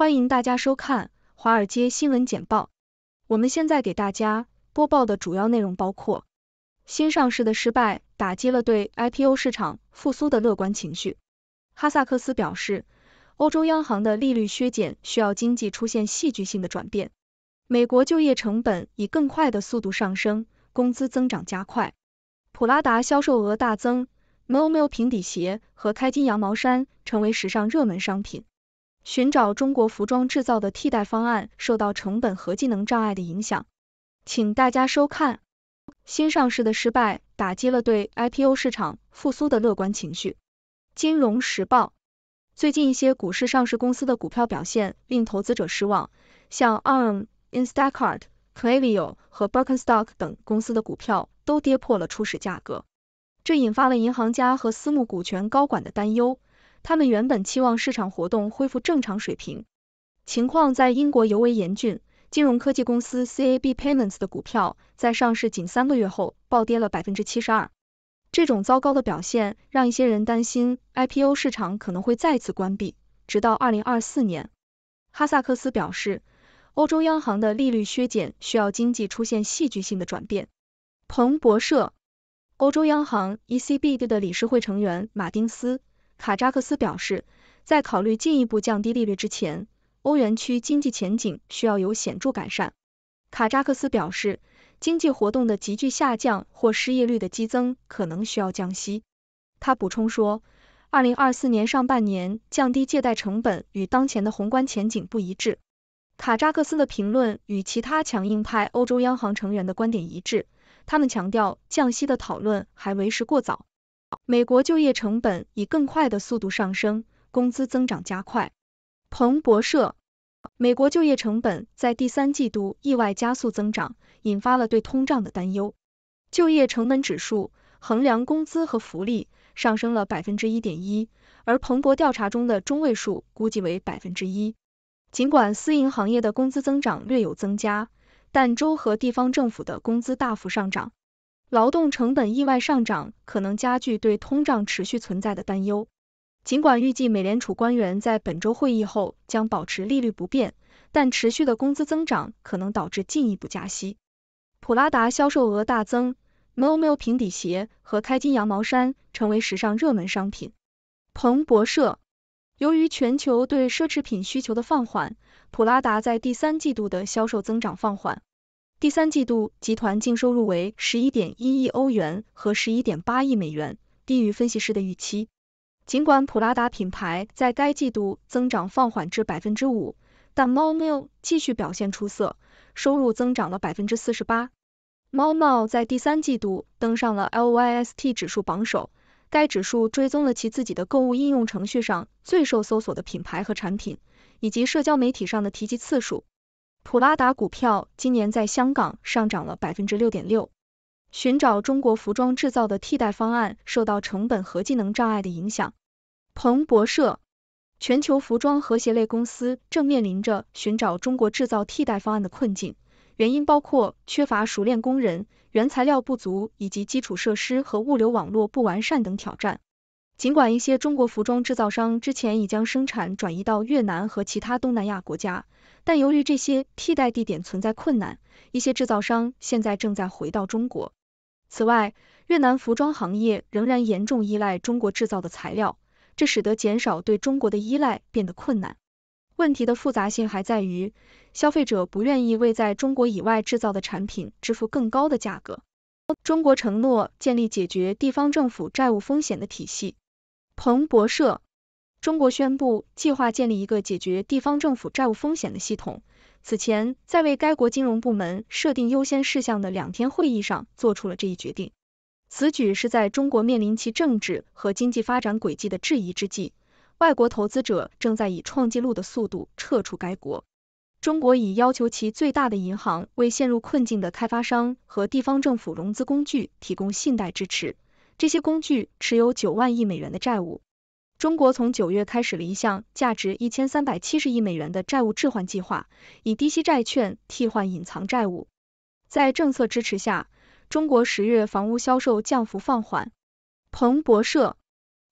欢迎大家收看《华尔街新闻简报》。我们现在给大家播报的主要内容包括：新上市的失败打击了对 IPO 市场复苏的乐观情绪。哈萨克斯表示，欧洲央行的利率削减需要经济出现戏剧性的转变。美国就业成本以更快的速度上升，工资增长加快。普拉达销售额大增 m o m o 平底鞋和开襟羊毛衫成为时尚热门商品。寻找中国服装制造的替代方案受到成本和技能障碍的影响。请大家收看新上市的失败，打击了对 IPO 市场复苏的乐观情绪。金融时报最近一些股市上市公司的股票表现令投资者失望，像 Arm、Instacart、Clavio 和 b i r k e n s t o c k 等公司的股票都跌破了初始价格，这引发了银行家和私募股权高管的担忧。他们原本期望市场活动恢复正常水平，情况在英国尤为严峻。金融科技公司 CAB Payments 的股票在上市仅三个月后暴跌了百分之七十二。这种糟糕的表现让一些人担心 IPO 市场可能会再次关闭，直到二零二四年。哈萨克斯表示，欧洲央行的利率削减需要经济出现戏剧性的转变。彭博社，欧洲央行 ECB 的理事会成员马丁斯。卡扎克斯表示，在考虑进一步降低利率之前，欧元区经济前景需要有显著改善。卡扎克斯表示，经济活动的急剧下降或失业率的激增可能需要降息。他补充说，二零二四年上半年降低借贷成本与当前的宏观前景不一致。卡扎克斯的评论与其他强硬派欧洲央行成员的观点一致，他们强调降息的讨论还为时过早。美国就业成本以更快的速度上升，工资增长加快。彭博社，美国就业成本在第三季度意外加速增长，引发了对通胀的担忧。就业成本指数衡量工资和福利上升了百分之一点一，而彭博调查中的中位数估计为百分之一。尽管私营行业的工资增长略有增加，但州和地方政府的工资大幅上涨。劳动成本意外上涨可能加剧对通胀持续存在的担忧。尽管预计美联储官员在本周会议后将保持利率不变，但持续的工资增长可能导致进一步加息。普拉达销售额大增 m i m i 平底鞋和开襟羊毛衫成为时尚热门商品。彭博社。由于全球对奢侈品需求的放缓，普拉达在第三季度的销售增长放缓。第三季度集团净收入为十一点一亿欧元和十一点八亿美元，低于分析师的预期。尽管普拉达品牌在该季度增长放缓至百分之五，但猫喵继续表现出色，收入增长了百分之四十八。猫猫在第三季度登上了 LYST 指数榜首，该指数追踪了其自己的购物应用程序上最受搜索的品牌和产品，以及社交媒体上的提及次数。普拉达股票今年在香港上涨了百分之六点六。寻找中国服装制造的替代方案受到成本和技能障碍的影响。彭博社，全球服装和谐类公司正面临着寻找中国制造替代方案的困境，原因包括缺乏熟练工人、原材料不足以及基础设施和物流网络不完善等挑战。尽管一些中国服装制造商之前已将生产转移到越南和其他东南亚国家，但由于这些替代地点存在困难，一些制造商现在正在回到中国。此外，越南服装行业仍然严重依赖中国制造的材料，这使得减少对中国的依赖变得困难。问题的复杂性还在于，消费者不愿意为在中国以外制造的产品支付更高的价格。中国承诺建立解决地方政府债务风险的体系。彭博社：中国宣布计划建立一个解决地方政府债务风险的系统。此前，在为该国金融部门设定优先事项的两天会议上，做出了这一决定。此举是在中国面临其政治和经济发展轨迹的质疑之际，外国投资者正在以创纪录的速度撤出该国。中国已要求其最大的银行为陷入困境的开发商和地方政府融资工具提供信贷支持。这些工具持有九万亿美元的债务。中国从九月开始了一项价值一千三百七十亿美元的债务置换计划，以低息债券替换隐藏债务。在政策支持下，中国十月房屋销售降幅放缓。彭博社：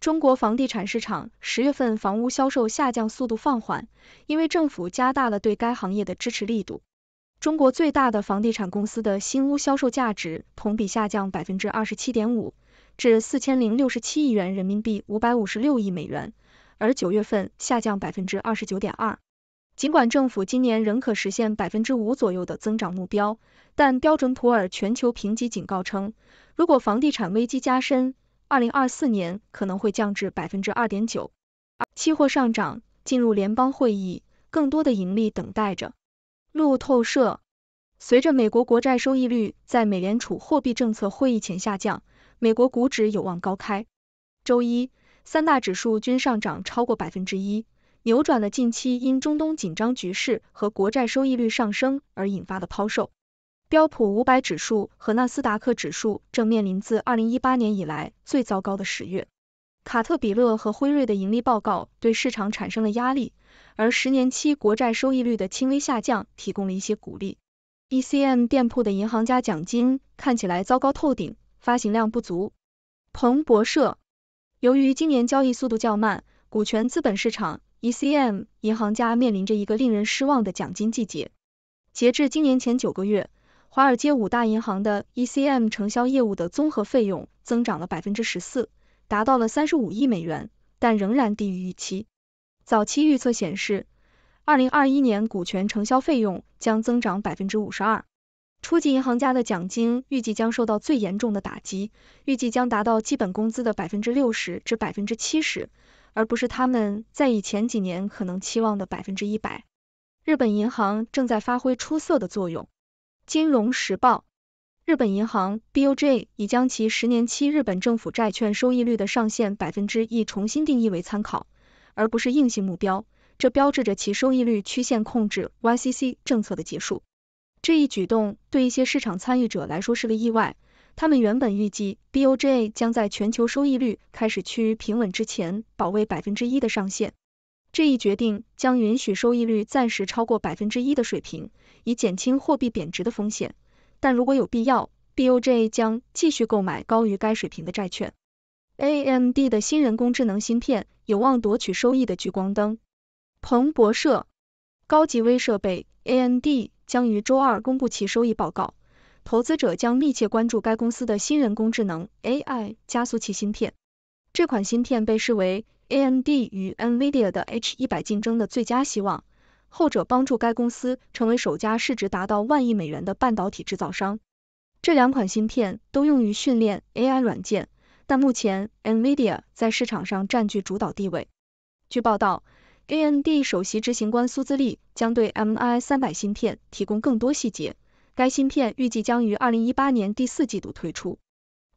中国房地产市场十月份房屋销售下降速度放缓，因为政府加大了对该行业的支持力度。中国最大的房地产公司的新屋销售价值同比下降百分之二十七点五。至四千零六十七亿元人民币五百五十六亿美元，而九月份下降百分之二十九点二。尽管政府今年仍可实现百分之五左右的增长目标，但标准普尔全球评级警告称，如果房地产危机加深，二零二四年可能会降至百分之二点九。期货上涨，进入联邦会议，更多的盈利等待着。路透社，随着美国国债收益率在美联储货币政策会议前下降。美国股指有望高开。周一，三大指数均上涨超过百分之一，扭转了近期因中东紧张局势和国债收益率上升而引发的抛售。标普五百指数和纳斯达克指数正面临自二零一八年以来最糟糕的十月。卡特彼勒和辉瑞的盈利报告对市场产生了压力，而十年期国债收益率的轻微下降提供了一些鼓励。ECM 店铺的银行家奖金看起来糟糕透顶。发行量不足。彭博社，由于今年交易速度较慢，股权资本市场 ECM 银行家面临着一个令人失望的奖金季节。截至今年前九个月，华尔街五大银行的 ECM 承销业务的综合费用增长了百分之十四，达到了三十五亿美元，但仍然低于预期。早期预测显示，二零二一年股权承销费用将增长百分之五十二。初级银行家的奖金预计将受到最严重的打击，预计将达到基本工资的百分之六十至百分之七十，而不是他们在以前几年可能期望的百分之一百。日本银行正在发挥出色的作用。《金融时报》日本银行 BOJ 已将其十年期日本政府债券收益率的上限百分之一重新定义为参考，而不是硬性目标，这标志着其收益率曲线控制 YCC 政策的结束。这一举动对一些市场参与者来说是个意外，他们原本预计 BOJ 将在全球收益率开始趋于平稳之前保卫百分之一的上限。这一决定将允许收益率暂时超过百分之一的水平，以减轻货币贬值的风险。但如果有必要，BOJ 将继续购买高于该水平的债券。AMD 的新人工智能芯片有望夺取收益的聚光灯。彭博社，高级微设备 AMD。将于周二公布其收益报告，投资者将密切关注该公司的新人工智能 AI 加速器芯片。这款芯片被视为 AMD 与 NVIDIA 的 H100 竞争的最佳希望，后者帮助该公司成为首家市值达到万亿美元的半导体制造商。这两款芯片都用于训练 AI 软件，但目前 NVIDIA 在市场上占据主导地位。据报道，AMD 首席执行官苏兹利将对 MI 三百芯片提供更多细节。该芯片预计将于二零一八年第四季度推出。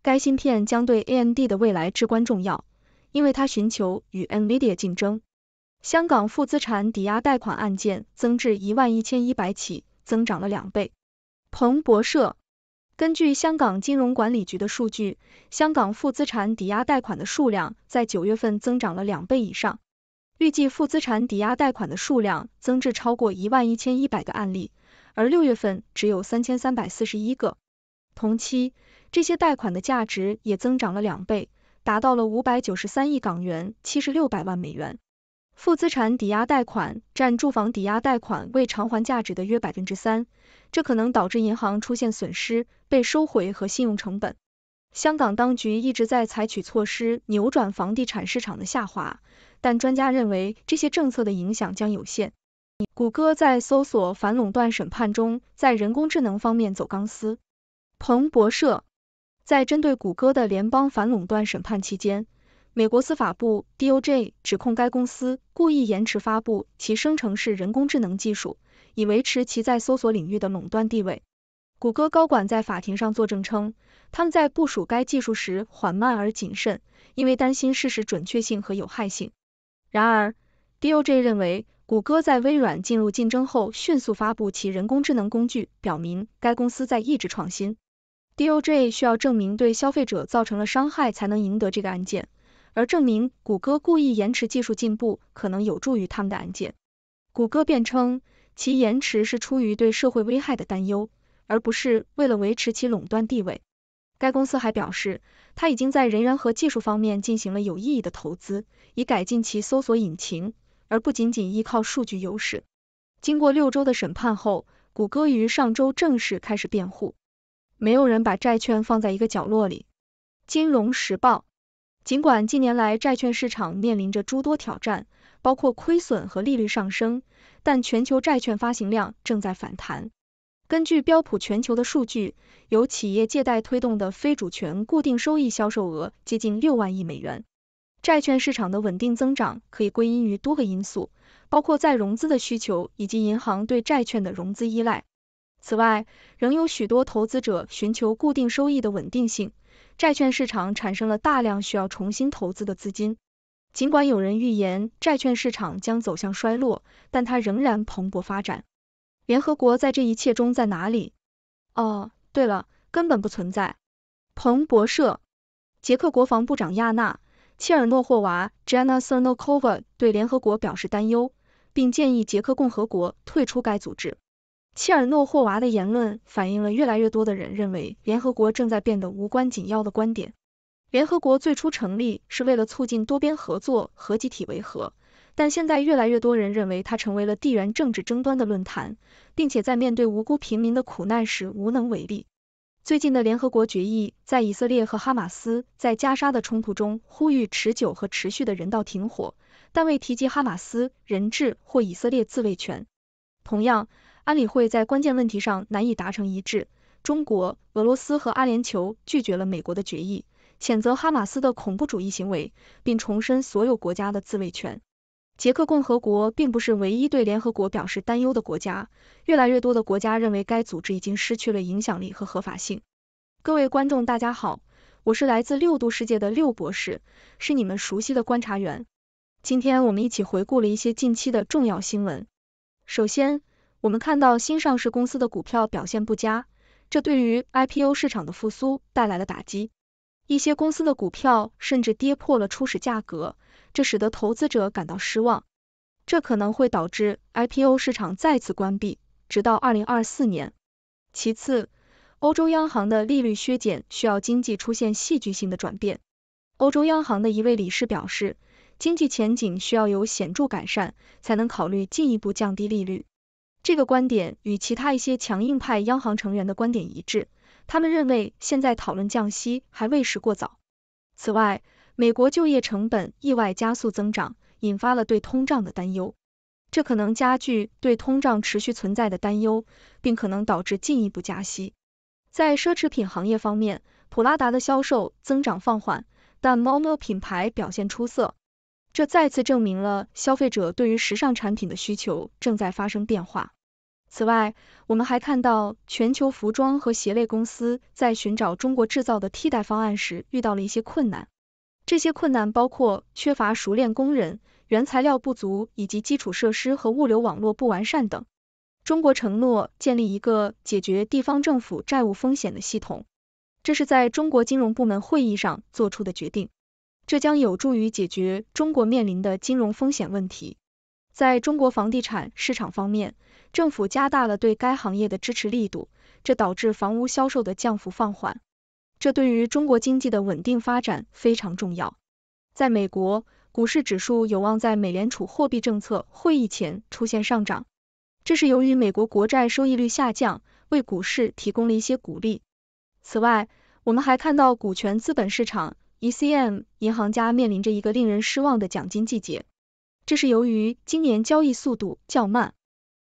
该芯片将对 AMD 的未来至关重要，因为它寻求与 NVIDIA 竞争。香港负资产抵押贷款案件增至一万一千一百起，增长了两倍。彭博社根据香港金融管理局的数据，香港负资产抵押贷款的数量在九月份增长了两倍以上。预计负资产抵押贷款的数量增至超过一万一千一百个案例，而六月份只有三千三百四十一个。同期，这些贷款的价值也增长了两倍，达到了五百九十三亿港元（七十六百万美元）。负资产抵押贷款占住房抵押贷款未偿还价值的约百分之三，这可能导致银行出现损失、被收回和信用成本。香港当局一直在采取措施扭转房地产市场的下滑。但专家认为，这些政策的影响将有限。谷歌在搜索反垄断审判中，在人工智能方面走钢丝。彭博社在针对谷歌的联邦反垄断审判期间，美国司法部 DOJ 指控该公司故意延迟发布其生成式人工智能技术，以维持其在搜索领域的垄断地位。谷歌高管在法庭上作证称，他们在部署该技术时缓慢而谨慎，因为担心事实准确性和有害性。然而，DOJ 认为，谷歌在微软进入竞争后迅速发布其人工智能工具，表明该公司在抑制创新。DOJ 需要证明对消费者造成了伤害才能赢得这个案件，而证明谷歌故意延迟技术进步可能有助于他们的案件。谷歌辩称，其延迟是出于对社会危害的担忧，而不是为了维持其垄断地位。该公司还表示，它已经在人员和技术方面进行了有意义的投资，以改进其搜索引擎，而不仅仅依靠数据优势。经过六周的审判后，谷歌于上周正式开始辩护。没有人把债券放在一个角落里。金融时报。尽管近年来债券市场面临着诸多挑战，包括亏损和利率上升，但全球债券发行量正在反弹。根据标普全球的数据，由企业借贷推动的非主权固定收益销售额接近六万亿美元。债券市场的稳定增长可以归因于多个因素，包括再融资的需求以及银行对债券的融资依赖。此外，仍有许多投资者寻求固定收益的稳定性，债券市场产生了大量需要重新投资的资金。尽管有人预言债券市场将走向衰落，但它仍然蓬勃发展。联合国在这一切中在哪里？哦，对了，根本不存在。彭博社，捷克国防部长亚纳·切尔诺霍娃 （Jana c e r n o c o v a 对联合国表示担忧，并建议捷克共和国退出该组织。切尔诺霍娃的言论反映了越来越多的人认为联合国正在变得无关紧要的观点。联合国最初成立是为了促进多边合作和集体维和。但现在越来越多人认为它成为了地缘政治争端的论坛，并且在面对无辜平民的苦难时无能为力。最近的联合国决议在以色列和哈马斯在加沙的冲突中呼吁持久和持续的人道停火，但未提及哈马斯人质或以色列自卫权。同样，安理会在关键问题上难以达成一致，中国、俄罗斯和阿联酋拒绝了美国的决议，谴责哈马斯的恐怖主义行为，并重申所有国家的自卫权。捷克共和国并不是唯一对联合国表示担忧的国家，越来越多的国家认为该组织已经失去了影响力和合法性。各位观众，大家好，我是来自六度世界的六博士，是你们熟悉的观察员。今天我们一起回顾了一些近期的重要新闻。首先，我们看到新上市公司的股票表现不佳，这对于 IPO 市场的复苏带来了打击。一些公司的股票甚至跌破了初始价格。这使得投资者感到失望，这可能会导致 IPO 市场再次关闭，直到二零二四年。其次，欧洲央行的利率削减需要经济出现戏剧性的转变。欧洲央行的一位理事表示，经济前景需要有显著改善，才能考虑进一步降低利率。这个观点与其他一些强硬派央行成员的观点一致，他们认为现在讨论降息还为时过早。此外，美国就业成本意外加速增长，引发了对通胀的担忧，这可能加剧对通胀持续存在的担忧，并可能导致进一步加息。在奢侈品行业方面，普拉达的销售增长放缓，但 m o n o 品牌表现出色，这再次证明了消费者对于时尚产品的需求正在发生变化。此外，我们还看到全球服装和鞋类公司在寻找中国制造的替代方案时遇到了一些困难。这些困难包括缺乏熟练工人、原材料不足以及基础设施和物流网络不完善等。中国承诺建立一个解决地方政府债务风险的系统，这是在中国金融部门会议上做出的决定。这将有助于解决中国面临的金融风险问题。在中国房地产市场方面，政府加大了对该行业的支持力度，这导致房屋销售的降幅放缓。这对于中国经济的稳定发展非常重要。在美国，股市指数有望在美联储货币政策会议前出现上涨，这是由于美国国债收益率下降，为股市提供了一些鼓励。此外，我们还看到股权资本市场，ECM 银行家面临着一个令人失望的奖金季节，这是由于今年交易速度较慢。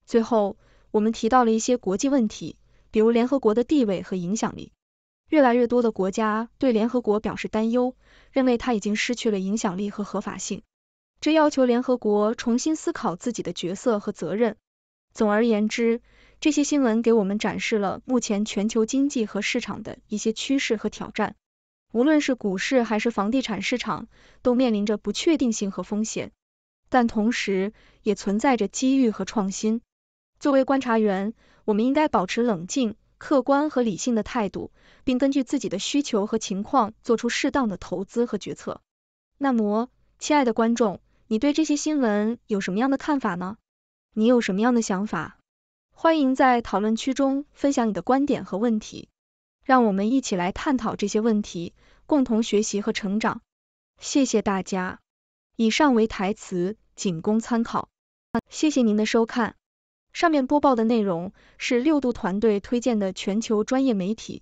最后，我们提到了一些国际问题，比如联合国的地位和影响力。越来越多的国家对联合国表示担忧，认为它已经失去了影响力和合法性。这要求联合国重新思考自己的角色和责任。总而言之，这些新闻给我们展示了目前全球经济和市场的一些趋势和挑战。无论是股市还是房地产市场，都面临着不确定性和风险，但同时也存在着机遇和创新。作为观察员，我们应该保持冷静、客观和理性的态度。并根据自己的需求和情况做出适当的投资和决策。那么，亲爱的观众，你对这些新闻有什么样的看法呢？你有什么样的想法？欢迎在讨论区中分享你的观点和问题，让我们一起来探讨这些问题，共同学习和成长。谢谢大家。以上为台词，仅供参考。谢谢您的收看。上面播报的内容是六度团队推荐的全球专业媒体。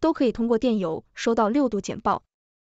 都可以通过电邮收到六度简报。